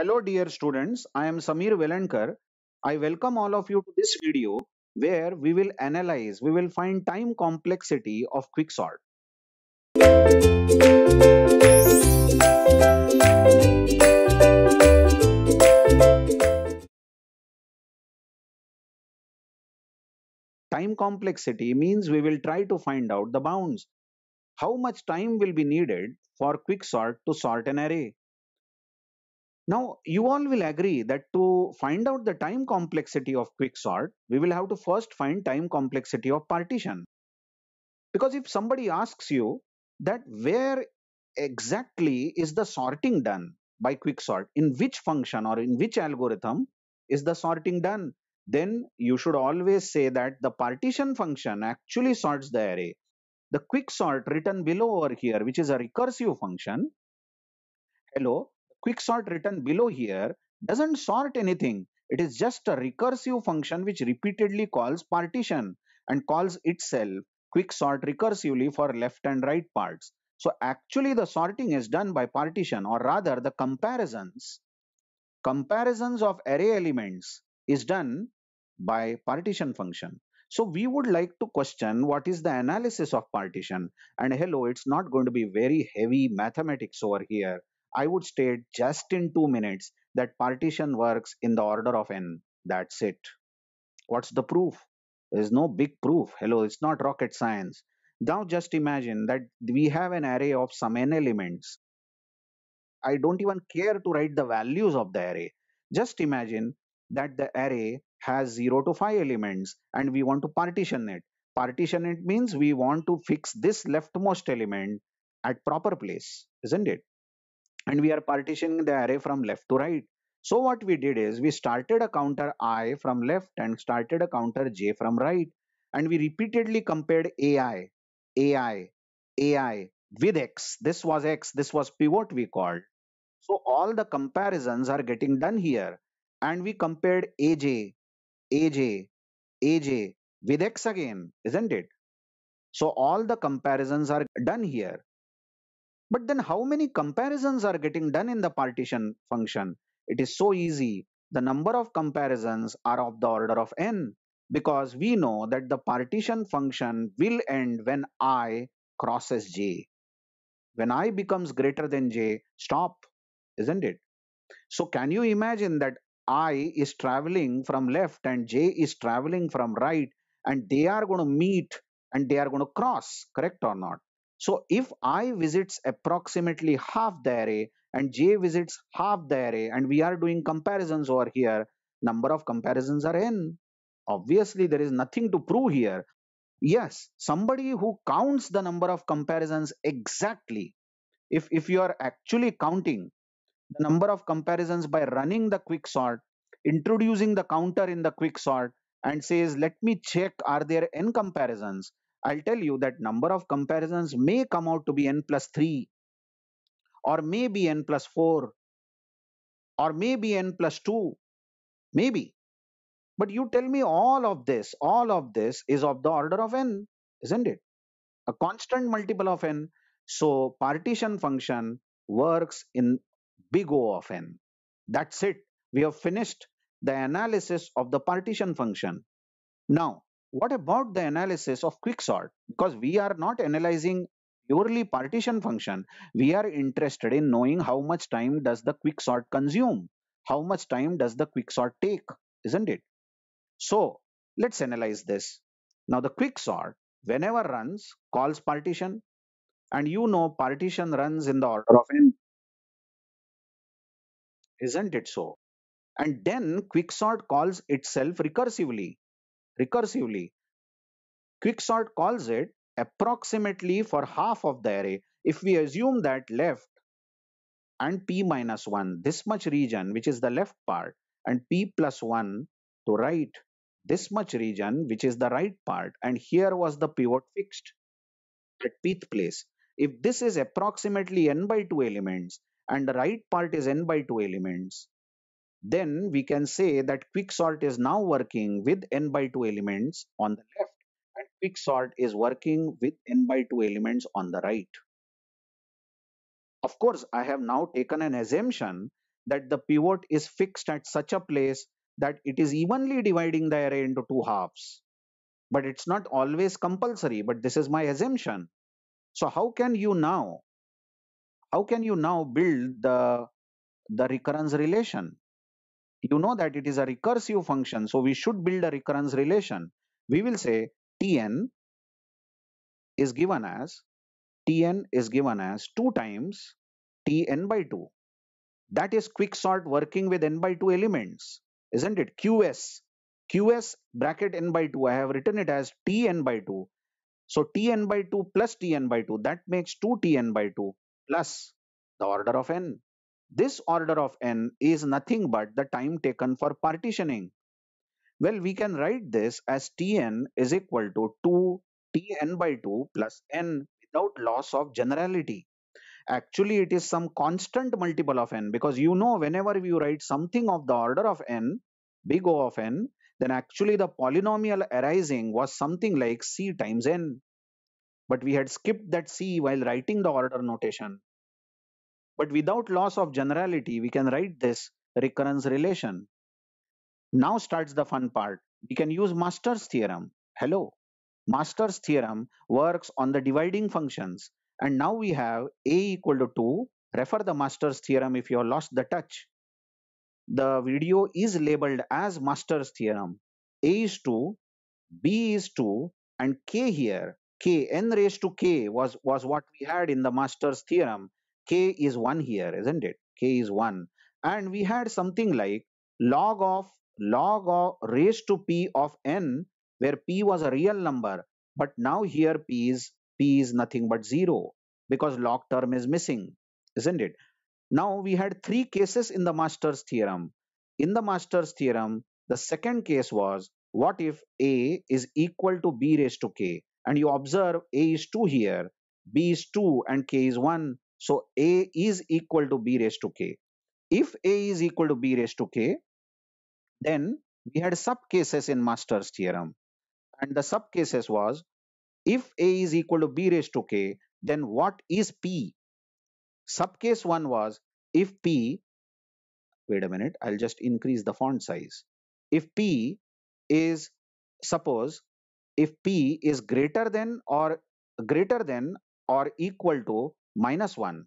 Hello dear students, I am Samir Velankar. I welcome all of you to this video where we will analyze, we will find time complexity of quicksort. Time complexity means we will try to find out the bounds. How much time will be needed for quicksort to sort an array? Now, you all will agree that to find out the time complexity of quicksort, we will have to first find time complexity of partition. Because if somebody asks you that where exactly is the sorting done by quicksort, in which function or in which algorithm is the sorting done, then you should always say that the partition function actually sorts the array. The quicksort written below over here, which is a recursive function, hello, Quick sort written below here doesn't sort anything. It is just a recursive function which repeatedly calls partition and calls itself sort recursively for left and right parts. So actually the sorting is done by partition or rather the comparisons. Comparisons of array elements is done by partition function. So we would like to question what is the analysis of partition and hello it's not going to be very heavy mathematics over here. I would state just in two minutes that partition works in the order of n. That's it. What's the proof? There's no big proof. Hello, it's not rocket science. Now just imagine that we have an array of some n elements. I don't even care to write the values of the array. Just imagine that the array has 0 to 5 elements and we want to partition it. Partition it means we want to fix this leftmost element at proper place, isn't it? and we are partitioning the array from left to right. So what we did is we started a counter i from left and started a counter j from right and we repeatedly compared ai, ai, ai with x. This was x, this was pivot we called. So all the comparisons are getting done here and we compared aj, aj, aj with x again, isn't it? So all the comparisons are done here. But then how many comparisons are getting done in the partition function? It is so easy. The number of comparisons are of the order of n because we know that the partition function will end when i crosses j. When i becomes greater than j, stop, isn't it? So can you imagine that i is traveling from left and j is traveling from right and they are going to meet and they are going to cross, correct or not? So if i visits approximately half the array and j visits half the array and we are doing comparisons over here, number of comparisons are n. Obviously, there is nothing to prove here. Yes, somebody who counts the number of comparisons exactly, if, if you are actually counting the number of comparisons by running the quicksort, introducing the counter in the quicksort and says, let me check, are there n comparisons? I'll tell you that number of comparisons may come out to be n plus 3 or maybe n plus 4 or maybe n plus 2 maybe but you tell me all of this all of this is of the order of n isn't it a constant multiple of n so partition function works in big o of n that's it we have finished the analysis of the partition function now what about the analysis of quicksort because we are not analyzing purely partition function we are interested in knowing how much time does the quicksort consume how much time does the quicksort take isn't it so let's analyze this now the quicksort whenever runs calls partition and you know partition runs in the order of n isn't it so and then quicksort calls itself recursively recursively. Quicksort calls it approximately for half of the array. If we assume that left and p minus 1, this much region, which is the left part, and p plus 1 to right, this much region, which is the right part, and here was the pivot fixed at pth place. If this is approximately n by 2 elements and the right part is n by 2 elements, then we can say that quicksort is now working with n by 2 elements on the left and quicksort is working with n by 2 elements on the right. Of course, I have now taken an assumption that the pivot is fixed at such a place that it is evenly dividing the array into two halves. But it's not always compulsory, but this is my assumption. So how can you now, how can you now build the, the recurrence relation? you know that it is a recursive function so we should build a recurrence relation we will say tn is given as tn is given as 2 times tn by 2 that is quicksort working with n by 2 elements isn't it qs qs bracket n by 2 i have written it as tn by 2 so tn by 2 plus tn by 2 that makes 2tn by 2 plus the order of n this order of n is nothing but the time taken for partitioning. Well, we can write this as Tn is equal to 2 Tn by 2 plus n without loss of generality. Actually, it is some constant multiple of n because you know whenever you write something of the order of n, big O of n, then actually the polynomial arising was something like c times n. But we had skipped that c while writing the order notation. But without loss of generality, we can write this recurrence relation. Now starts the fun part. We can use Master's theorem. Hello. Master's theorem works on the dividing functions. And now we have A equal to 2. Refer the Master's theorem if you have lost the touch. The video is labeled as Master's theorem. A is 2, B is 2, and K here, K, n raised to K was, was what we had in the Master's theorem k is 1 here, isn't it? k is 1. And we had something like log of log of raised to p of n where p was a real number but now here p is p is nothing but 0 because log term is missing isn't it now we had three cases in the master's theorem in the master's theorem the second case was what if a is equal to b raised to k and you observe a is 2 here b is 2 and k is 1 so A is equal to B raised to K. If A is equal to B raised to K, then we had subcases in Master's theorem. And the subcases was, if A is equal to B raised to K, then what is P? Subcase 1 was, if P, wait a minute, I'll just increase the font size. If P is, suppose, if P is greater than or greater than or equal to minus 1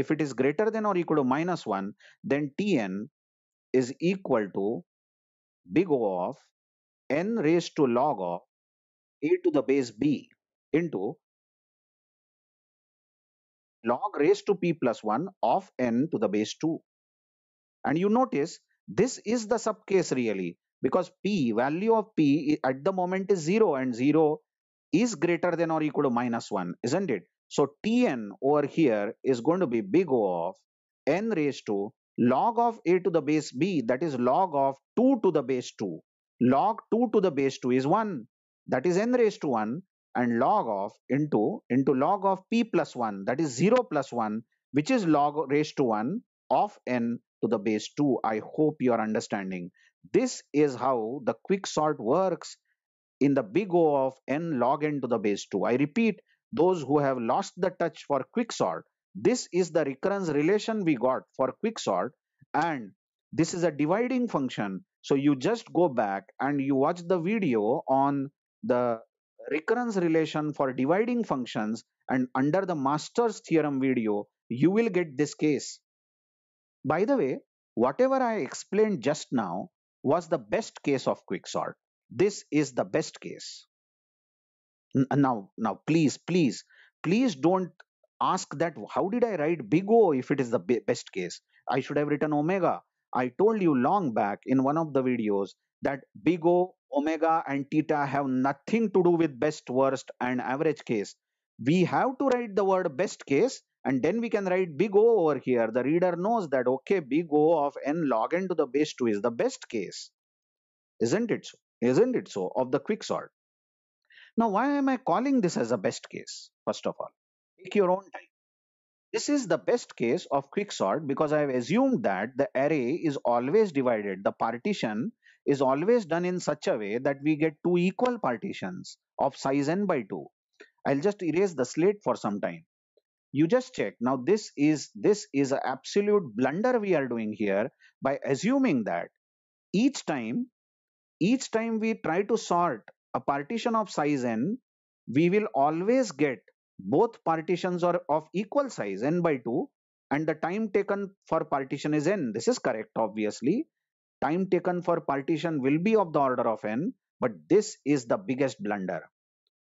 if it is greater than or equal to minus 1 then tn is equal to big O of n raised to log of a to the base b into log raised to p plus 1 of n to the base 2 and you notice this is the subcase really because p value of p at the moment is 0 and 0 is greater than or equal to minus 1 isn't it so Tn over here is going to be big O of n raised to log of a to the base b that is log of 2 to the base 2. Log 2 to the base 2 is 1 that is n raised to 1 and log of into into log of p plus 1 that is 0 plus 1 which is log raised to 1 of n to the base 2. I hope you are understanding. This is how the quicksort works in the big O of n log n to the base 2. I repeat, those who have lost the touch for quicksort. This is the recurrence relation we got for quicksort and this is a dividing function. So you just go back and you watch the video on the recurrence relation for dividing functions and under the master's theorem video, you will get this case. By the way, whatever I explained just now was the best case of quicksort. This is the best case. Uh, now now please please please don't ask that how did i write big o if it is the best case i should have written omega i told you long back in one of the videos that big o omega and theta have nothing to do with best worst and average case we have to write the word best case and then we can write big o over here the reader knows that okay big o of n log n to the base 2 is the best case isn't it so isn't it so of the quicksort now, why am I calling this as a best case? First of all, take your own time. This is the best case of quicksort because I have assumed that the array is always divided. The partition is always done in such a way that we get two equal partitions of size n by 2. I'll just erase the slate for some time. You just check. Now this is this is an absolute blunder we are doing here by assuming that each time each time we try to sort a partition of size n, we will always get both partitions are of equal size n by 2 and the time taken for partition is n. This is correct obviously. Time taken for partition will be of the order of n but this is the biggest blunder.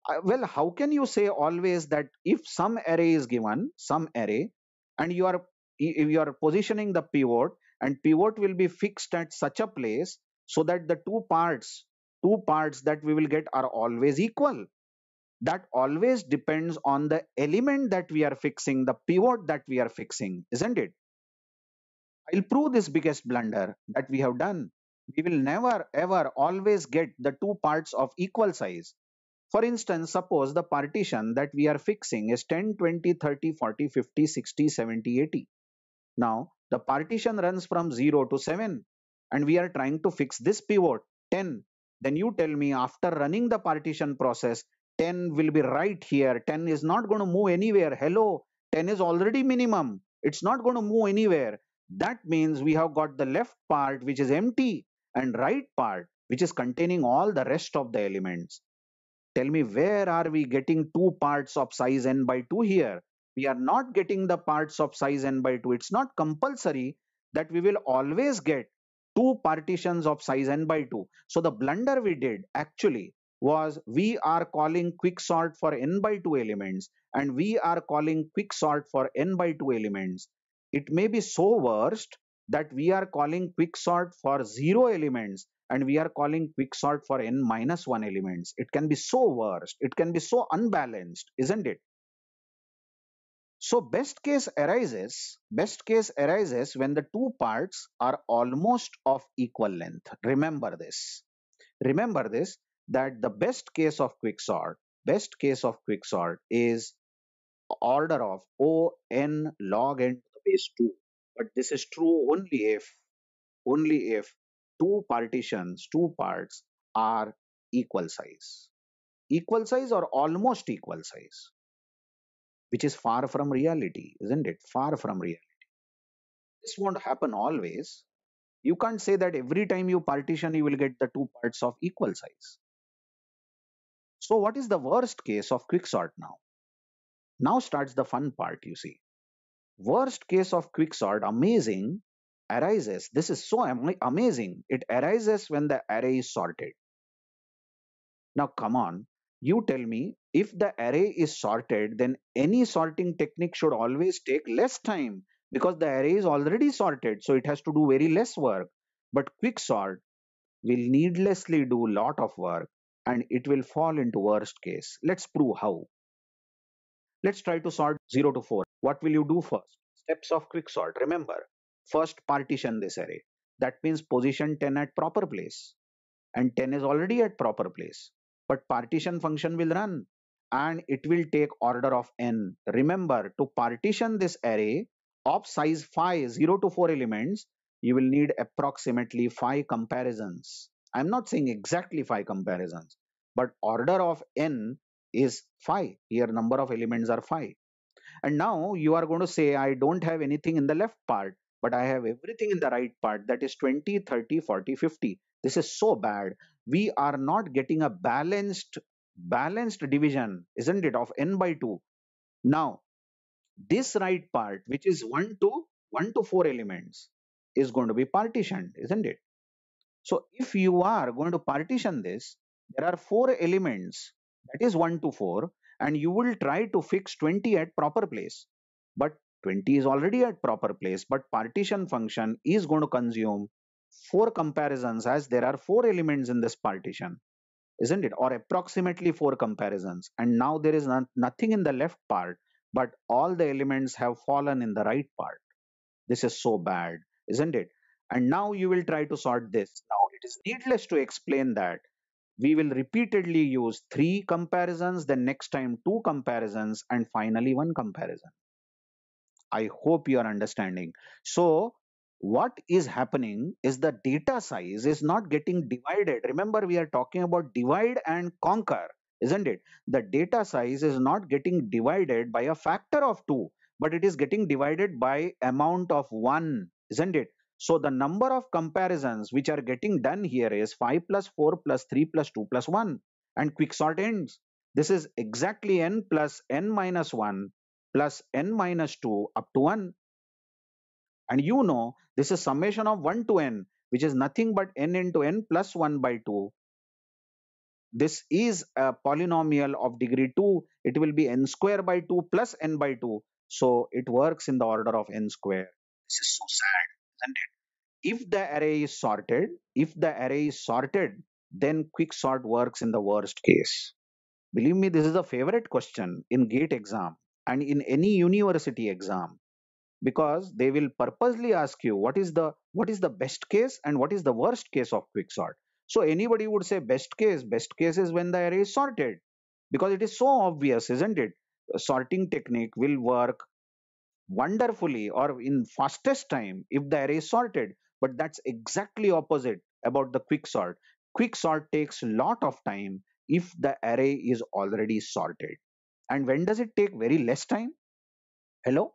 Uh, well, how can you say always that if some array is given, some array and you are if you are positioning the pivot and pivot will be fixed at such a place so that the two parts two parts that we will get are always equal that always depends on the element that we are fixing the pivot that we are fixing isn't it i'll prove this biggest blunder that we have done we will never ever always get the two parts of equal size for instance, suppose the partition that we are fixing is 10, 20, 30, 40, 50, 60, 70, 80. Now, the partition runs from 0 to 7 and we are trying to fix this pivot 10 then you tell me after running the partition process 10 will be right here 10 is not going to move anywhere hello 10 is already minimum it's not going to move anywhere that means we have got the left part which is empty and right part which is containing all the rest of the elements tell me where are we getting two parts of size n by 2 here we are not getting the parts of size n by 2 it's not compulsory that we will always get two partitions of size n by 2. So the blunder we did actually was we are calling quicksort for n by 2 elements and we are calling quicksort for n by 2 elements. It may be so worst that we are calling quicksort for 0 elements and we are calling quicksort for n minus 1 elements. It can be so worst. It can be so unbalanced, isn't it? So best case arises, best case arises when the two parts are almost of equal length. Remember this. Remember this that the best case of quicksort, best case of quicksort is order of O n log n to the base 2. But this is true only if only if two partitions, two parts are equal size. Equal size or almost equal size which is far from reality, isn't it? Far from reality. This won't happen always. You can't say that every time you partition, you will get the two parts of equal size. So, what is the worst case of quicksort now? Now starts the fun part, you see. Worst case of quicksort, amazing, arises. This is so am- amazing. It arises when the array is sorted. Now, come on, you tell me if the array is sorted then any sorting technique should always take less time because the array is already sorted so it has to do very less work but quick sort will needlessly do lot of work and it will fall into worst case let's prove how let's try to sort 0 to 4 what will you do first steps of quick sort remember first partition this array that means position 10 at proper place and 10 is already at proper place but partition function will run and it will take order of n. Remember to partition this array of size 5, 0 to 4 elements, you will need approximately 5 comparisons. I'm not saying exactly 5 comparisons, but order of n is 5. Here number of elements are 5. And now you are going to say I don't have anything in the left part, but I have everything in the right part that is 20, 30, 40, 50. This is so bad. We are not getting a balanced balanced division, isn't it, of n by 2. Now, this right part, which is 1 to 1 to 4 elements, is going to be partitioned, isn't it? So, if you are going to partition this, there are 4 elements, that is 1 to 4, and you will try to fix 20 at proper place. But 20 is already at proper place, but partition function is going to consume 4 comparisons as there are 4 elements in this partition isn't it? Or approximately four comparisons. And now there is not, nothing in the left part, but all the elements have fallen in the right part. This is so bad, isn't it? And now you will try to sort this. Now it is needless to explain that we will repeatedly use three comparisons, then next time two comparisons, and finally one comparison. I hope you are understanding. So what is happening is the data size is not getting divided. Remember, we are talking about divide and conquer, isn't it? The data size is not getting divided by a factor of 2, but it is getting divided by amount of 1, isn't it? So the number of comparisons which are getting done here is 5 plus 4 plus 3 plus 2 plus 1 and quicksort ends. This is exactly n plus n minus 1 plus n minus 2 up to 1 and you know, this is summation of 1 to n, which is nothing but n into n plus 1 by 2. This is a polynomial of degree 2. It will be n square by 2 plus n by 2. So it works in the order of n square. This is so sad, isn't it? If the array is sorted, if the array is sorted, then quick sort works in the worst case. Believe me, this is a favorite question in GATE exam and in any university exam because they will purposely ask you what is the what is the best case and what is the worst case of quicksort so anybody would say best case best case is when the array is sorted because it is so obvious isn't it a sorting technique will work wonderfully or in fastest time if the array is sorted but that's exactly opposite about the quicksort quicksort takes lot of time if the array is already sorted and when does it take very less time hello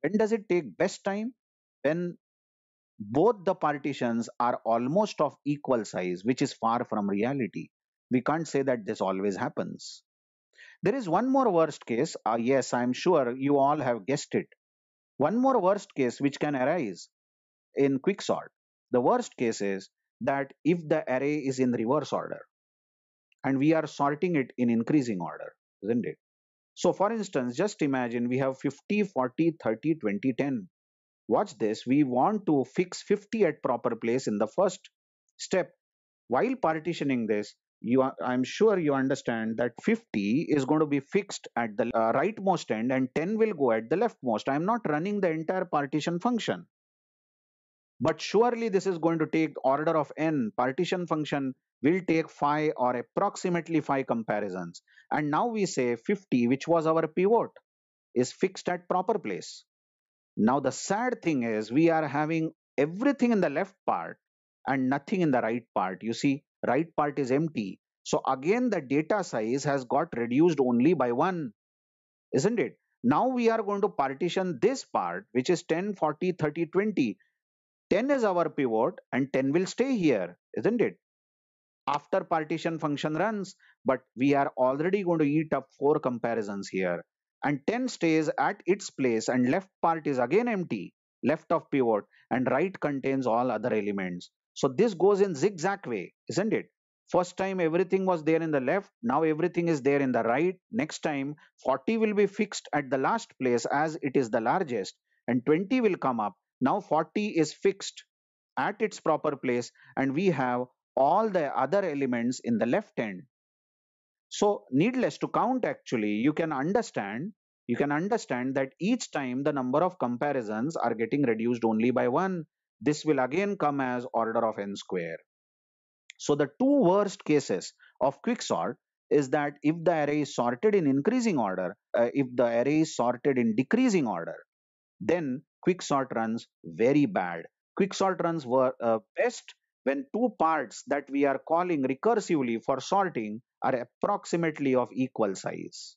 when does it take best time? When both the partitions are almost of equal size, which is far from reality. We can't say that this always happens. There is one more worst case. Uh, yes, I'm sure you all have guessed it. One more worst case which can arise in quicksort. The worst case is that if the array is in reverse order and we are sorting it in increasing order, isn't it? So for instance, just imagine we have 50, 40, 30, 20, 10. Watch this. We want to fix 50 at proper place in the first step. While partitioning this, you are, I'm sure you understand that 50 is going to be fixed at the uh, rightmost end and 10 will go at the leftmost. I'm not running the entire partition function. But surely this is going to take order of n. Partition function we'll take 5 or approximately 5 comparisons and now we say 50 which was our pivot is fixed at proper place. Now the sad thing is we are having everything in the left part and nothing in the right part. You see right part is empty. So again the data size has got reduced only by 1 isn't it? Now we are going to partition this part which is 10, 40, 30, 20. 10 is our pivot and 10 will stay here isn't it? after partition function runs, but we are already going to eat up four comparisons here. And 10 stays at its place and left part is again empty, left of pivot and right contains all other elements. So this goes in zigzag way, isn't it? First time everything was there in the left, now everything is there in the right. Next time 40 will be fixed at the last place as it is the largest and 20 will come up. Now 40 is fixed at its proper place and we have all the other elements in the left hand. So needless to count actually, you can understand, you can understand that each time the number of comparisons are getting reduced only by one. This will again come as order of n square. So the two worst cases of quicksort is that if the array is sorted in increasing order, uh, if the array is sorted in decreasing order, then quicksort runs very bad. Quicksort runs were uh, best when two parts that we are calling recursively for sorting are approximately of equal size,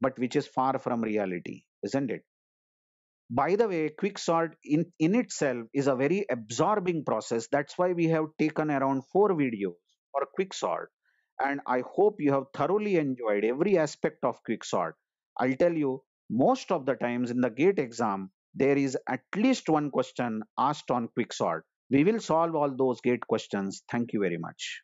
but which is far from reality, isn't it? By the way, quicksort in, in itself is a very absorbing process. That's why we have taken around four videos for quicksort. And I hope you have thoroughly enjoyed every aspect of quicksort. I'll tell you, most of the times in the GATE exam, there is at least one question asked on quicksort we will solve all those gate questions. Thank you very much.